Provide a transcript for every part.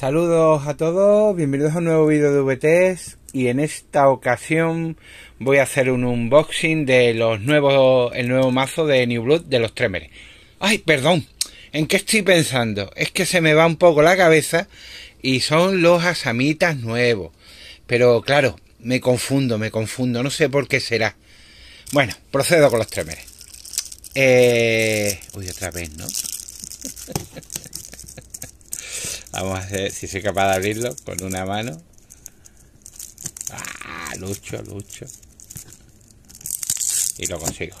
Saludos a todos, bienvenidos a un nuevo vídeo de VTs y en esta ocasión voy a hacer un unboxing de los nuevos, el nuevo mazo de New Blood de los Tremeres. Ay, perdón, ¿en qué estoy pensando? Es que se me va un poco la cabeza y son los asamitas nuevos. Pero claro, me confundo, me confundo, no sé por qué será. Bueno, procedo con los Tremeres. Eh... Uy, otra vez, ¿no? Vamos a ver si soy capaz de abrirlo con una mano. Ah, lucho, lucho. Y lo consigo.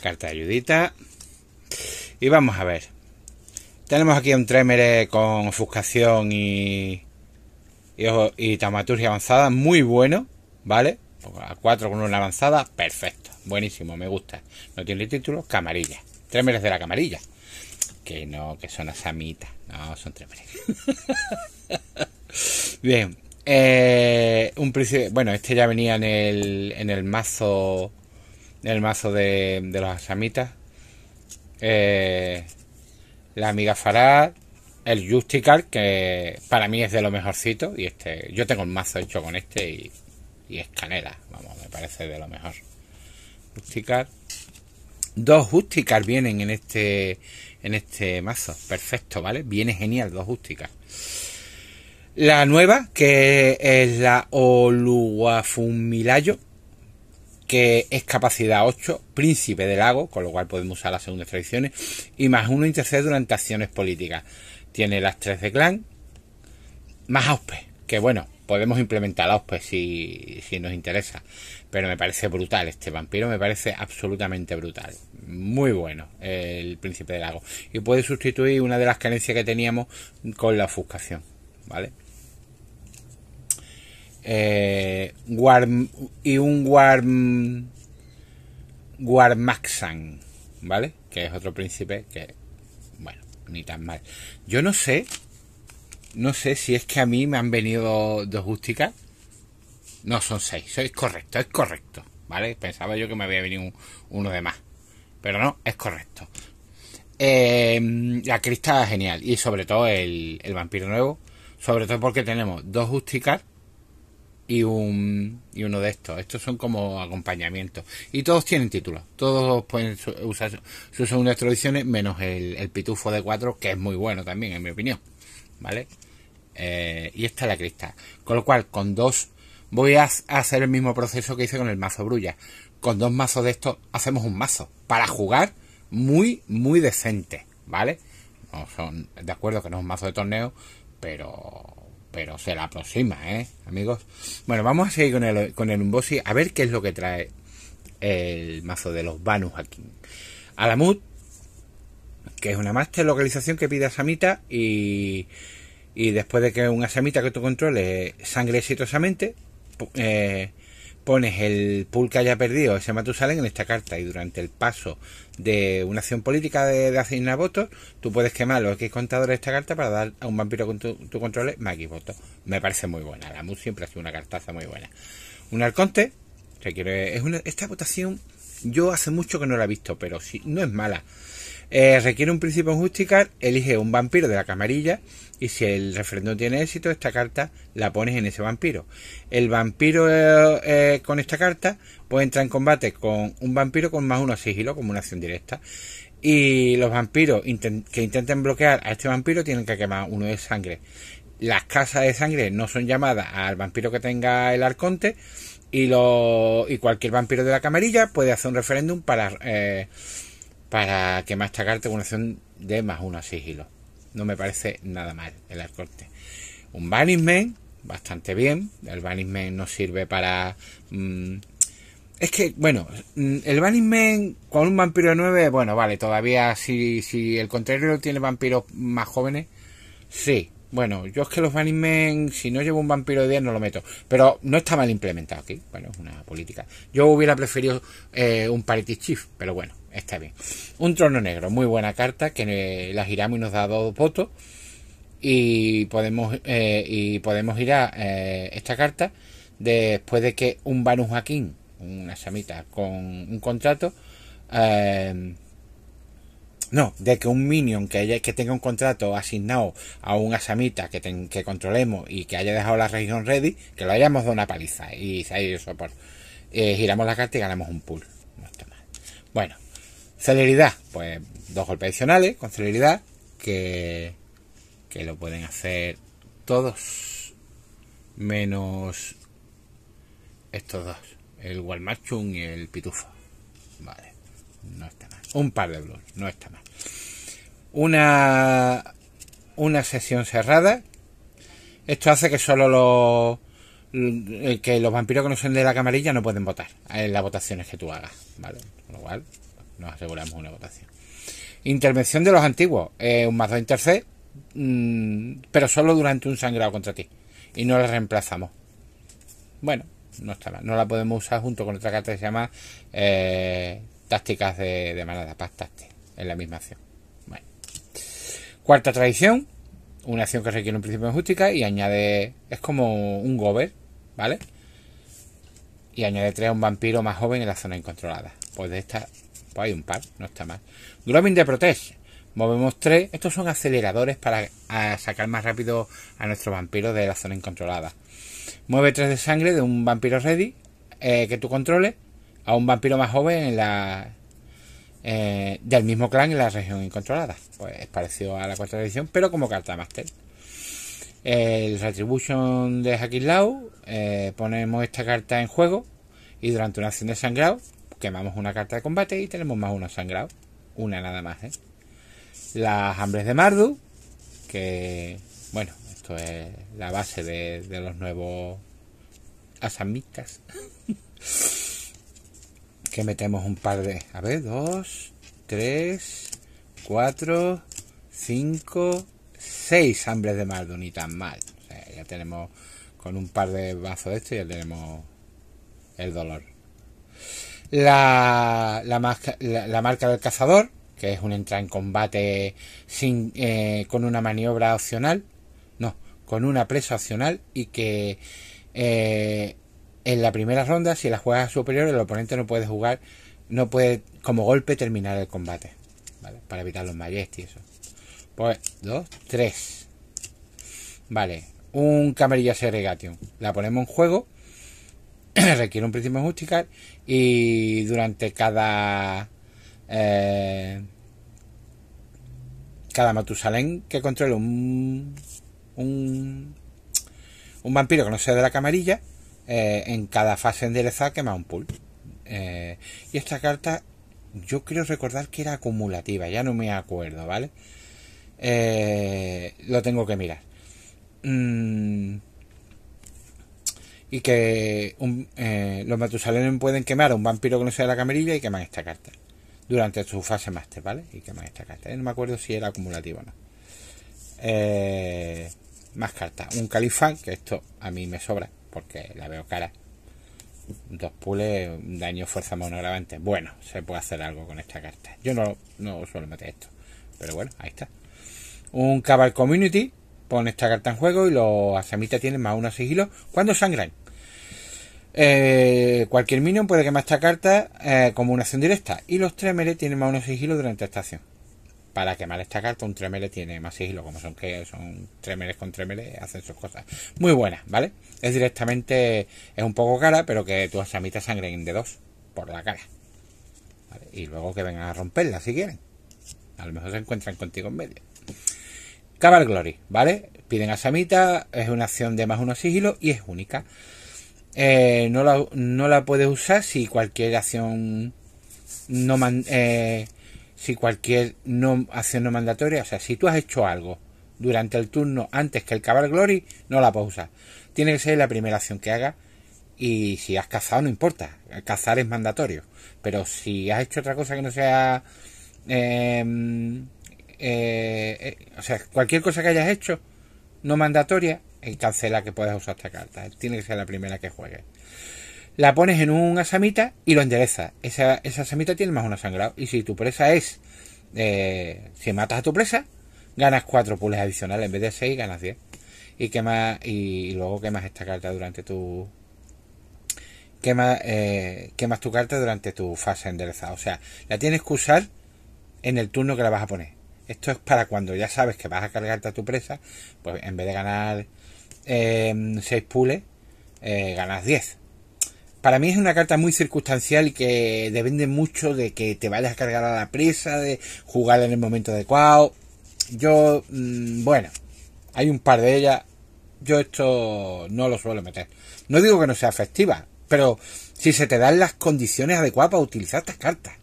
carta de ayudita. Y vamos a ver. Tenemos aquí un trémere con ofuscación y, y, y taumaturgia avanzada. Muy bueno, ¿vale? A 4 con una avanzada, perfecto. Buenísimo, me gusta. No tiene título, camarilla. Trémeres de la camarilla. Que no, que son asamitas. No, son trémeres. Bien. Eh, un príncipe, bueno, este ya venía en el, en el mazo el mazo de, de los asamitas. Eh, la amiga Farad, el Justicar, que para mí es de lo mejorcito. Y este, yo tengo el mazo hecho con este y, y es canela, vamos, me parece de lo mejor. Justicar. Dos Justicar vienen en este, en este mazo, perfecto, ¿vale? Viene genial, dos Justicar. La nueva, que es la Oluwafumilayo, que es capacidad 8, príncipe del lago, con lo cual podemos usar las segundas tradiciones, y más uno intercede durante acciones políticas. Tiene las 3 de clan, más auspe, que bueno, podemos implementar auspe si, si nos interesa, pero me parece brutal este vampiro, me parece absolutamente brutal. Muy bueno el príncipe del lago. Y puede sustituir una de las carencias que teníamos con la ofuscación, ¿vale? Eh, y un warm, Warmaxan, ¿vale? Que es otro príncipe que, bueno, ni tan mal. Yo no sé, no sé si es que a mí me han venido dos justicas. No, son seis, es correcto, es correcto, ¿vale? Pensaba yo que me había venido uno de más, pero no, es correcto. Eh, la crista genial y sobre todo el, vampiro nuevo, sobre todo porque tenemos dos justicas y, un, uno de estos. Estos son como acompañamientos. Y todos tienen títulos. Todos pueden usar sus segundas tradiciones, menos el, pitufo de cuatro, que es muy bueno también, en mi opinión. ¿Vale? Eh, y esta es la cristal. Con lo cual, con dos, voy a, hacer el mismo proceso que hice con el mazo brulla. Con dos mazos de estos, hacemos un mazo. Para jugar muy, muy decente. ¿Vale? No son, de acuerdo que no es un mazo de torneo, pero pero se la aproxima, ¿eh, amigos? Bueno, vamos a seguir con el, con el a ver qué es lo que trae el mazo de los Banus aquí. Alamut, que es una master localización que pide a Samita y, y después de que una Samita que tú controles sangre exitosamente, eh, pones el pool que haya perdido ese Matusalén en esta carta y durante el paso de una acción política de, asignar votos, tú puedes quemar los X contadores de esta carta para dar a un vampiro con tu, control controles más votos. Me parece muy buena. La MU siempre ha sido una cartaza muy buena. Un arconte requiere. Es esta votación, yo hace mucho que no la he visto, pero sí, no es mala. Eh, requiere un principio en Justicar, elige un vampiro de la camarilla y si el referéndum tiene éxito, esta carta la pones en ese vampiro. El vampiro eh, eh, con esta carta puede entrar en combate con un vampiro con más uno sigilo, como una acción directa. Y los vampiros que intenten bloquear a este vampiro tienen que quemar uno de sangre. Las casas de sangre no son llamadas al vampiro que tenga el arconte y, lo, y cualquier vampiro de la camarilla puede hacer un referéndum para para que más con una acción de más uno a sigilo. No me parece nada mal el arcorte. Un Banishment, bastante bien. El Banishment nos sirve para. Mm, es que, bueno, mm, el Banishment con un vampiro de 9, bueno, vale, todavía si, si el contrario tiene vampiros más jóvenes, sí. Bueno, yo es que los Banishment, si no llevo un vampiro de 10, no lo meto. Pero no está mal implementado aquí. Bueno, es una política. Yo hubiera preferido eh, un Parity Chief, pero bueno está bien. Un trono negro, muy buena carta, que eh, la giramos y nos da dos votos. Y podemos, eh, y podemos girar eh, esta carta después de que un Banu Joaquín, una samita con un contrato, no, de que un minion que, haya, que tenga un contrato asignado a una samita que, que controlemos y que haya dejado la región ready, que lo hayamos dado una paliza y se ha ido Eh, giramos la carta y ganamos un pool. No está mal. Bueno. Celeridad, pues dos golpes adicionales con celeridad que, que lo pueden hacer todos menos estos dos, el Walmarchun y el Pitufo. Vale, no está mal. Un par de blues, no está mal. Una, una sesión cerrada. Esto hace que solo los que los vampiros que no son de la camarilla no pueden votar en las votaciones que tú hagas, ¿vale? cual, nos aseguramos una votación. Intervención de los antiguos, eh, un más 2 intercede, mm, pero solo durante un sangrado contra ti. Y no la reemplazamos. Bueno, no está mal. No la podemos usar junto con otra carta que se llama eh, Tácticas de, de manada, Pactaste, en la misma acción. Bueno. Cuarta tradición, una acción que requiere un principio de justicia y añade. Es como un gober, ¿vale? Y añade tres a un vampiro más joven en la zona incontrolada. Pues de esta pues hay un par, no está mal. Globin de Protege, Movemos 3. Estos son aceleradores para sacar más rápido a nuestro vampiro de la zona incontrolada. Mueve 3 de sangre de un vampiro ready eh, que tú controles a un vampiro más joven en la, eh, del mismo clan en la región incontrolada. Pues es parecido a la cuarta edición, pero como carta máster. El Retribution de Hakislau eh, ponemos esta carta en juego y durante una acción de sangrado quemamos una carta de combate y tenemos más uno sangrado. Una nada más, ¿eh? Las hambres de Mardu, que, bueno, esto es la base de, los nuevos asamitas. que metemos un par de... A ver, dos, tres, cuatro, cinco, seis hambres de Mardu, ni tan mal. O sea, ya tenemos con un par de vasos de esto ya tenemos el dolor la, la, marca, la, marca del cazador, que es un entra en combate sin, eh, con una maniobra opcional, no, con una presa opcional y que eh, en la primera ronda, si la juegas superior, el oponente no puede jugar, no puede como golpe terminar el combate, Para evitar los mayest y eso. Pues, dos, tres. Vale, un camarilla segregation. La ponemos en juego requiere un principio justicar y durante cada eh, cada Matusalén que controle un, un, vampiro que no sea de la camarilla eh, en cada fase enderezada quema un pool eh, y esta carta yo quiero recordar que era acumulativa ya no me acuerdo vale lo tengo que mirar mm, y que eh, los Matusalén pueden quemar a un vampiro que no sea la Camerilla y queman esta carta durante su fase máster, ¿vale? Y queman esta carta. Eh, no me acuerdo si era acumulativo o no. Eh, más cartas. Un califán, que esto a mí me sobra porque la veo cara. Dos pules, daño fuerza monogravante. Bueno, se puede hacer algo con esta carta. Yo no, no suelo meter esto, pero bueno, ahí está. Un Cabal Community, pone esta carta en juego y los asamitas tienen más uno sigilo cuando sangran. Eh, cualquier minion puede quemar esta carta eh, como una acción directa. Y los Tremere tienen más uno sigilo durante esta acción. Para quemar esta carta, un Tremere tiene más sigilo. Como son que son Tremeres con Tremere, hacen sus cosas. Muy buena, ¿vale? Es directamente. Es un poco cara, pero que tú asamitas sangre de dos por la cara. Y luego que vengan a romperla si quieren. A lo mejor se encuentran contigo en medio. Cabal Glory, ¿vale? Piden a Samita, es una acción de más uno sigilo y es única. Eh, no, la, no la puedes usar si cualquier acción no eh, si cualquier no acción no mandatoria, o sea, si tú has hecho algo durante el turno antes que el Cabal Glory, no la puedes usar. Tiene que ser la primera acción que hagas y si has cazado no importa, cazar es mandatorio, pero si has hecho otra cosa que no sea em, eh, o sea, cualquier cosa que hayas hecho no mandatoria y cancela que puedas usar esta carta. Tiene que ser la primera que juegues. La pones en una samita y lo enderezas. Esa, esa samita tiene más una sangrado. Y si tu presa es. Eh, si matas a tu presa, ganas 4 pules adicionales. En vez de 6, ganas 10. Y, quema, y luego quemas esta carta durante tu. Quema. Eh, quemas tu carta durante tu fase enderezada. O sea, la tienes que usar en el turno que la vas a poner. Esto es para cuando ya sabes que vas a cargarte a tu presa, pues en vez de ganar 6 eh, pules, eh, ganas 10. Para mí es una carta muy circunstancial que depende mucho de que te vayas a cargar a la prisa, de jugar en el momento adecuado. Yo, mm, bueno, hay un par de ellas. Yo esto no lo suelo meter. No digo que no sea efectiva, pero si se te dan las condiciones adecuadas para utilizar estas cartas.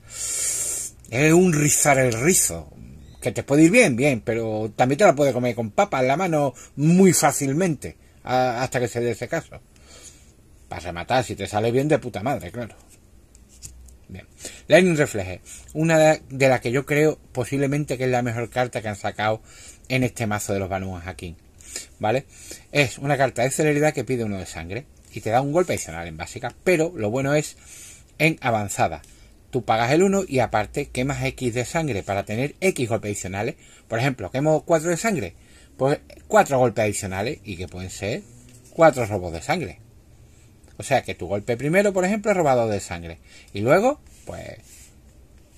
Es un rizar el rizo te puede ir bien, bien, pero también te la puede comer con papa en la mano muy fácilmente hasta que se dé ese caso. Para rematar, si te sale bien de puta madre, claro. Bien. Lightning Refleje, una de las que yo creo posiblemente que es la mejor carta que han sacado en este mazo de los Banu aquí. ¿Vale? Es una carta de celeridad que pide uno de sangre y te da un golpe adicional en básica, pero lo bueno es en avanzada tú pagas el 1 y aparte quemas X de sangre para tener X golpes adicionales. Por ejemplo, quemo 4 de sangre, pues 4 golpes adicionales y que pueden ser 4 robos de sangre. O sea que tu golpe primero, por ejemplo, es robado de sangre. Y luego, pues,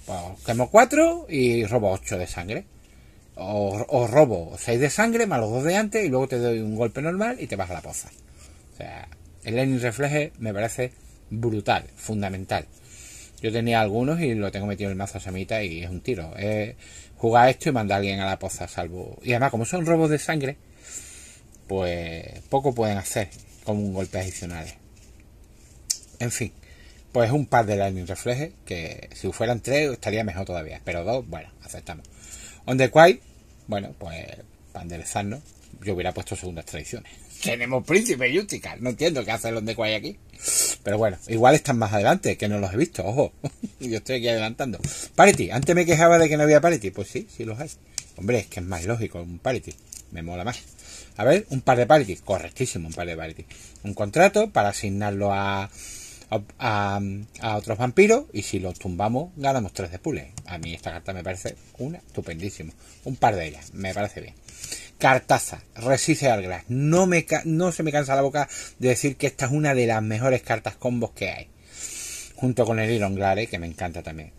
pues quemo 4 y robo 8 de sangre. O, o, robo 6 de sangre más los 2 de antes y luego te doy un golpe normal y te vas a la poza. O sea, el Lenin Refleje me parece brutal, fundamental. Yo tenía algunos y lo tengo metido en el mazo Samita y es un tiro. Eh, jugar esto y mandar a alguien a la poza salvo. Y además, como son robos de sangre, pues poco pueden hacer con un golpe adicional. En fin, pues un par de Lightning Refleje que si fueran tres estaría mejor todavía. Pero dos, bueno, aceptamos. On the bueno, pues para enderezarnos, yo hubiera puesto segundas tradiciones. Tenemos Príncipe y No entiendo qué hace el On the aquí. Pero bueno, igual están más adelante, que no los he visto, ojo. Yo estoy aquí adelantando. Parity, antes me quejaba de que no había parity. Pues sí, sí los hay. Hombre, es que es más lógico un parity. Me mola más. A ver, un par de parity. Correctísimo, un par de parity. Un contrato para asignarlo a, otros vampiros y si los tumbamos ganamos tres de pule. A mí esta carta me parece una estupendísima. Un par de ellas, me parece bien. Cartaza, Resiste al No, me, no se me cansa la boca de decir que esta es una de las mejores cartas combos que hay. Junto con el Iron Glare, que me encanta también.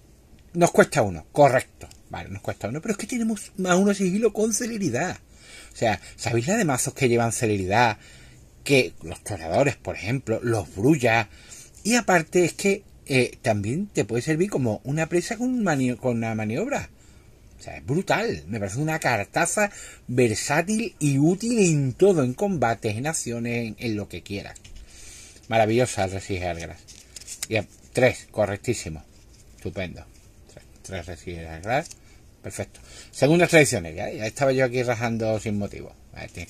Nos cuesta uno, correcto. Vale, nos cuesta uno, pero es que tenemos más uno sigilo con celeridad. O sea, ¿sabéis la de mazos que llevan celeridad? Que los toradores, por ejemplo, los brulla Y aparte es que eh, también te puede servir como una presa con, con una maniobra. O sea, es brutal. Me parece una cartaza versátil y útil en todo, en combates, en acciones, en, lo que quieras. Maravillosa Resige Y tres, correctísimo. Estupendo. Tres, tres Algras, Perfecto. Segundas tradiciones. Ya, estaba yo aquí rajando sin motivo.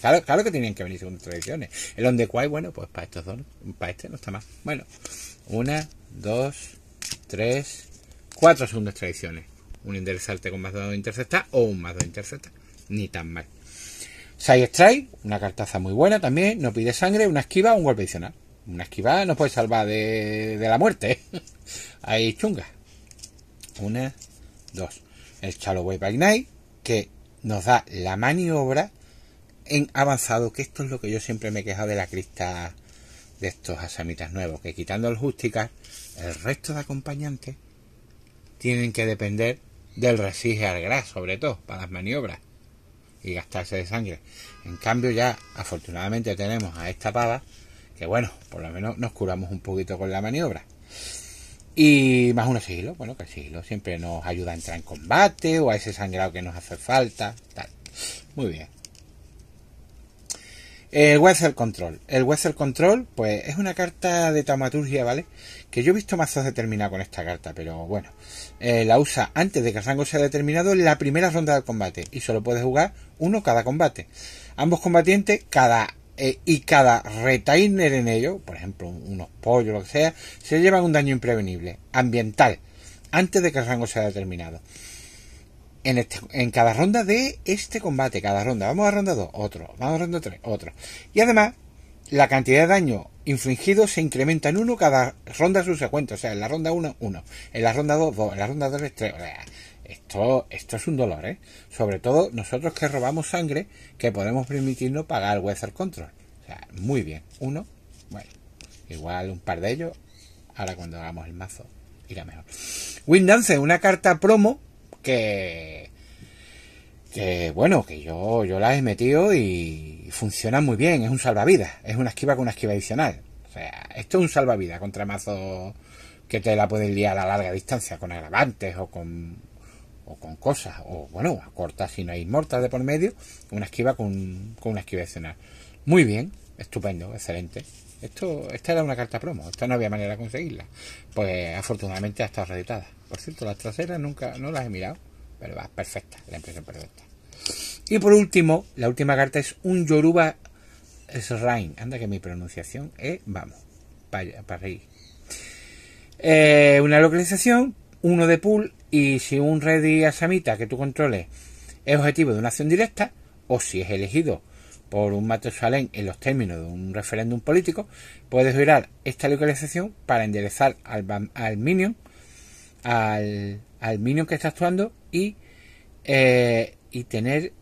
Claro, que tienen que venir segundas tradiciones. El on the bueno, pues para estos dos, para este no está más. Bueno, una, dos, tres, cuatro segundas tradiciones un interesante con más 2 interceptar o un más 2 interceptar. Ni tan mal. Side Strike, una cartaza muy buena también. No pide sangre, una esquiva, un golpe adicional. Una esquiva nos puede salvar de, la muerte. ¿eh? ahí chunga. Una, dos. El Shallow Way by Night, que nos da la maniobra en avanzado, que esto es lo que yo siempre me he quejado de la crista de estos asamitas nuevos, que quitando el Justicar, el resto de acompañantes tienen que depender del resige al gras, sobre todo, para las maniobras y gastarse de sangre. En cambio, ya afortunadamente tenemos a esta pava, que bueno, por lo menos nos curamos un poquito con la maniobra. Y más un sigilo, bueno, que el sigilo siempre nos ayuda a entrar en combate o a ese sangrado que nos hace falta, tal. Muy bien. Eh, el Wessel Control. El Wessel Control, pues es una carta de taumaturgia, ¿vale? Que yo he visto mazos determinados con esta carta, pero bueno. Eh, la usa antes de que el rango sea determinado en la primera ronda del combate. Y solo puedes jugar uno cada combate. Ambos combatientes, cada. Eh, y cada retainer en ello, por ejemplo, unos pollos, lo que sea, se llevan un daño imprevenible, ambiental, antes de que el rango sea determinado en, este, en cada ronda de este combate, cada ronda. Vamos a ronda 2, otro. Vamos a ronda 3, otro. Y además, la cantidad de daño infligido se incrementa en uno cada ronda subsecuente. O sea, en la ronda 1, 1. En la ronda 2, 2. En la ronda 3, 3. O sea, esto, esto es un dolor, ¿eh? Sobre todo nosotros que robamos sangre, que podemos permitirnos pagar el Control. O sea, muy bien. Uno, bueno, igual un par de ellos. Ahora cuando hagamos el mazo, irá mejor. Windance, una carta promo que bueno, que yo, yo las he metido y funciona muy bien, es un salvavidas, es una esquiva con una esquiva adicional. O sea, esto es un salvavidas contra mazo que te la pueden liar a larga distancia con agravantes o con o con cosas, o bueno, a cortas si no hay mortas de por medio, una esquiva con una esquiva adicional. Muy bien, estupendo, excelente. Esto, esta era una carta promo, esta no había manera de conseguirla. Pues afortunadamente ha estado reditada Por cierto, las traseras nunca, no las he mirado, pero va, perfecta, la impresión perfecta. Y por último, la última carta es un Yoruba Rain, Anda que mi pronunciación es, vamos, para, para ahí. Eh, una localización, uno de pool, y si un ready asamita que tú controles es objetivo de una acción directa, o si es elegido por un Matusalén en los términos de un referéndum político, puedes girar esta localización para enderezar al, al Minion, al, al Minion que está actuando y, eh, y tener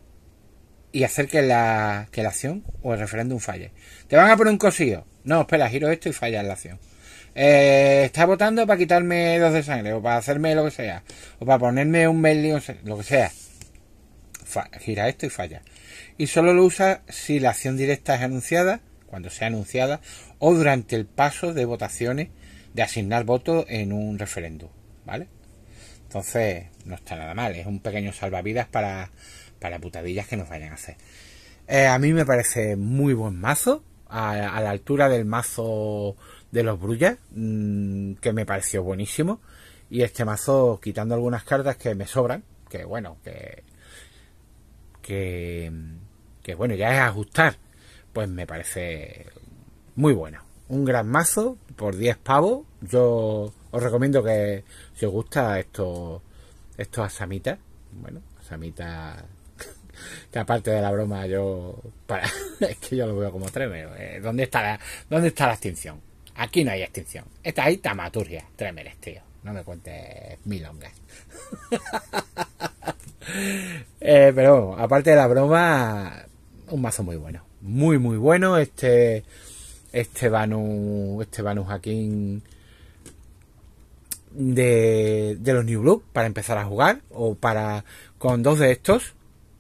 y hacer que la, que la acción o el referéndum falle. Te van a poner un cosillo. No, espera, giro esto y falla la acción. Eh, está votando para quitarme dos de sangre o para hacerme lo que sea o para ponerme un medio, lo que sea gira esto y falla. Y solo lo usa si la acción directa es anunciada, cuando sea anunciada, o durante el paso de votaciones de asignar votos en un referéndum, ¿vale? Entonces, no está nada mal, es un pequeño salvavidas para, para putadillas que nos vayan a hacer. Eh, a mí me parece muy buen mazo, a, la altura del mazo de los Brullas, mm, que me pareció buenísimo. Y este mazo, quitando algunas cartas que me sobran, que bueno, que que, bueno, ya es ajustar, pues me parece muy bueno, Un gran mazo por 10 pavos. Yo os recomiendo que si os gusta esto estos asamitas, bueno, Samita que aparte de la broma yo para es que yo lo veo como tremero. Eh, ¿Dónde está la dónde está la extinción? Aquí no hay extinción. Está ahí tamaturgia, tremeres, tío. No me cuentes milongas. Eh, pero aparte de la broma, un mazo muy bueno. Muy, muy bueno. Este. Este Banu. Este Banu De, de los New Blue para empezar a jugar o para con dos de estos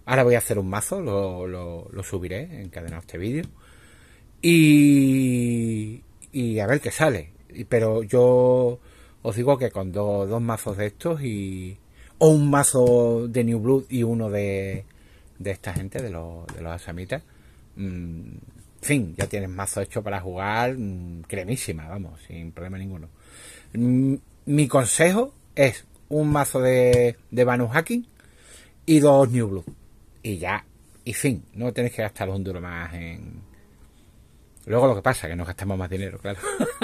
ahora voy a hacer un mazo lo, lo, subiré encadenado este vídeo y, y a ver qué sale pero yo os digo que con dos mazos de estos y, o un mazo de New Blood y uno de, esta gente, de los, de los asamitas, mm, fin, ya tienes mazo hecho para jugar mm, cremísima, vamos, sin problema ninguno. Mm, mi consejo es un mazo de, de Banu Hacking y dos New Blood. Y ya, y fin, no tenéis que gastar un duro más en... Luego lo que pasa, que nos gastamos más dinero, claro.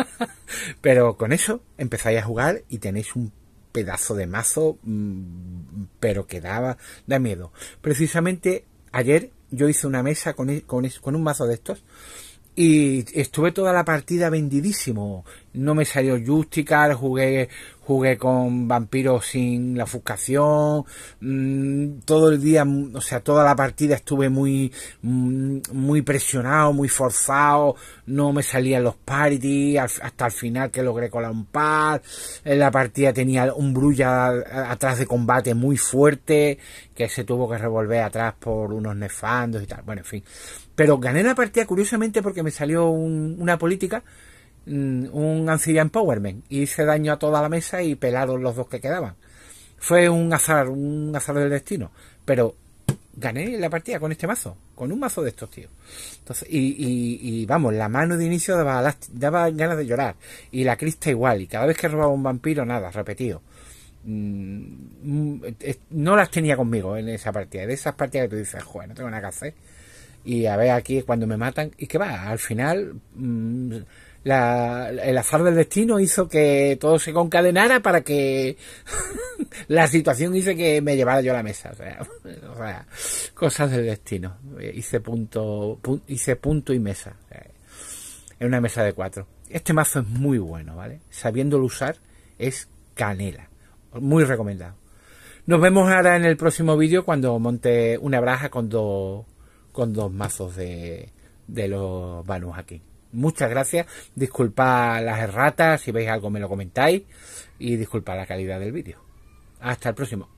Pero con eso empezáis a jugar y tenéis un pedazo de mazo, mm, pero que daba, da miedo. Precisamente ayer yo hice una mesa con, e, con, con un mazo de estos y estuve toda la partida vendidísimo no me salió Justicar, jugué, jugué con vampiros sin la ofuscación, mm, todo el día, mm, o sea, toda la partida estuve muy, mm, muy presionado, muy forzado, no me salían los parties, hasta el final que logré colar un par, en la partida tenía un brulla atrás de combate muy fuerte, que se tuvo que revolver atrás por unos nefandos y tal, bueno, en fin. Pero gané la partida curiosamente porque me salió una política Mm, un Ancilla Powerman y hice daño a toda la mesa y pelaron los dos que quedaban. Fue un azar, un azar del destino, pero gané la partida con este mazo, con un mazo de estos tíos. Entonces, y, y, vamos, la mano de inicio daba, daba, ganas de llorar y la crista igual y cada vez que robaba un vampiro nada, repetido. Mm, mm, no las tenía conmigo en esa partida, de esas partidas que tú dices, joder, no tengo nada que hacer y a ver aquí cuando me matan y que va, al final mm, el azar del destino hizo que todo se concadenara para que la situación hice que me llevara yo a la mesa. O sea, cosas del destino. Eh, hice punto, hice punto y mesa. en una mesa de cuatro. Este mazo es muy bueno, ¿vale? Sabiéndolo usar es canela. Muy recomendado. Nos vemos ahora en el próximo vídeo cuando monte una braja con dos con dos mazos de, de los banús aquí. Muchas gracias. Disculpa las erratas, si veis algo me lo comentáis. Y disculpa la calidad del vídeo. Hasta el próximo.